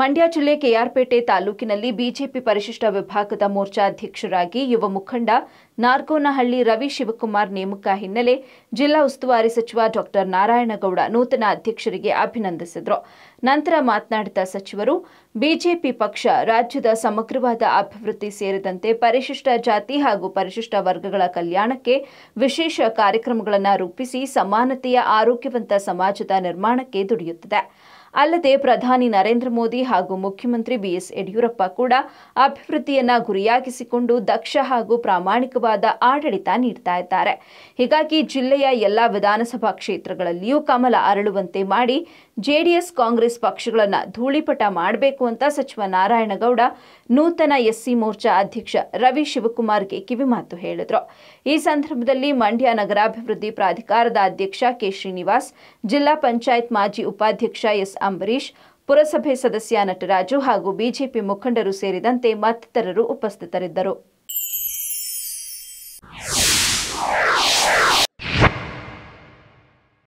ಮಂಡ್ಯ ಜಿಲ್ಲೆ ಕೆಆರ್ಪೇಟೆ ತಾಲೂಕಿನಲ್ಲಿ ಬಿಜೆಪಿ ಪರಿಶಿಷ್ಟ ವಿಭಾಗದ ಮೋರ್ಚಾ ಅಧ್ಯಕ್ಷರಾಗಿ ಯುವ ಮುಖಂಡ ನಾರ್ಗೋನಹಳ್ಳಿ ರವಿ ಶಿವಕುಮಾರ್ ನೇಮಕ ಹಿನ್ನೆಲೆ ಜಿಲ್ಲಾ ಉಸ್ತುವಾರಿ ಸಚಿವ ಡಾಕ್ಟರ್ ನಾರಾಯಣಗೌಡ ನೂತನ ಅಧ್ಯಕ್ಷರಿಗೆ ಅಭಿನಂದಿಸಿದರು ನಂತರ ಮಾತನಾಡಿದ ಸಚಿವರು ಬಿಜೆಪಿ ಪಕ್ಷ ರಾಜ್ಯದ ಸಮಗ್ರವಾದ ಅಭಿವೃದ್ಧಿ ಸೇರಿದಂತೆ ಪರಿಶಿಷ್ಟ ಜಾತಿ ಹಾಗೂ ಪರಿಶಿಷ್ಟ ವರ್ಗಗಳ ಕಲ್ಯಾಣಕ್ಕೆ ವಿಶೇಷ ಕಾರ್ಯಕ್ರಮಗಳನ್ನು ರೂಪಿಸಿ ಸಮಾನತೆಯ ಆರೋಗ್ಯವಂತ ಸಮಾಜದ ನಿರ್ಮಾಣಕ್ಕೆ ದುಡಿಯುತ್ತಿದೆ ಅಲ್ಲದೆ ಪ್ರಧಾನಿ ನರೇಂದ್ರ ಮೋದಿ ಹಾಗೂ ಮುಖ್ಯಮಂತ್ರಿ ಬಿಎಸ್ ಯಡಿಯೂರಪ್ಪ ಕೂಡ ಅಭಿವೃದ್ಧಿಯನ್ನ ಗುರಿಯಾಗಿಸಿಕೊಂಡು ದಕ್ಷ ಹಾಗೂ ಪ್ರಾಮಾಣಿಕವಾದ ಆಡಳಿತ ನೀಡ್ತಾ ಇದ್ದಾರೆ ಹೀಗಾಗಿ ಜಿಲ್ಲೆಯ ಎಲ್ಲಾ ವಿಧಾನಸಭಾ ಕ್ಷೇತ್ರಗಳಲ್ಲಿಯೂ ಕಮಲ ಅರಳುವಂತೆ ಮಾಡಿ ಜೆಡಿಎಸ್ ಕಾಂಗ್ರೆಸ್ ಪಕ್ಷಗಳನ್ನು ಧೂಳಿಪಟ ಮಾಡಬೇಕು ಅಂತ ಸಚಿವ ನಾರಾಯಣಗೌಡ ನೂತನ ಎಸ್ಸಿ ಮೋರ್ಚಾ ಅಧ್ಯಕ್ಷ ರವಿ ಶಿವಕುಮಾರ್ಗೆ ಕಿವಿಮಾತು ಹೇಳಿದರು ಈ ಸಂದರ್ಭದಲ್ಲಿ ಮಂಡ್ಯ ನಗರಾಭಿವೃದ್ಧಿ ಪ್ರಾಧಿಕಾರದ ಅಧ್ಯಕ್ಷ ಕೆ ಶ್ರೀನಿವಾಸ್ ಜಿಲ್ಲಾ ಪಂಚಾಯತ್ ಮಾಜಿ ಉಪಾಧ್ಯಕ್ಷ ಎಸ್ ಅಂಬರೀಶ್ ಪುರಸಭೆ ಸದಸ್ಯ ನಟರಾಜು ಹಾಗೂ ಬಿಜೆಪಿ ಮುಖಂಡರು ಸೇರಿದಂತೆ ಮತ್ತಿತರರು ಉಪಸ್ಥಿತರಿದ್ದರು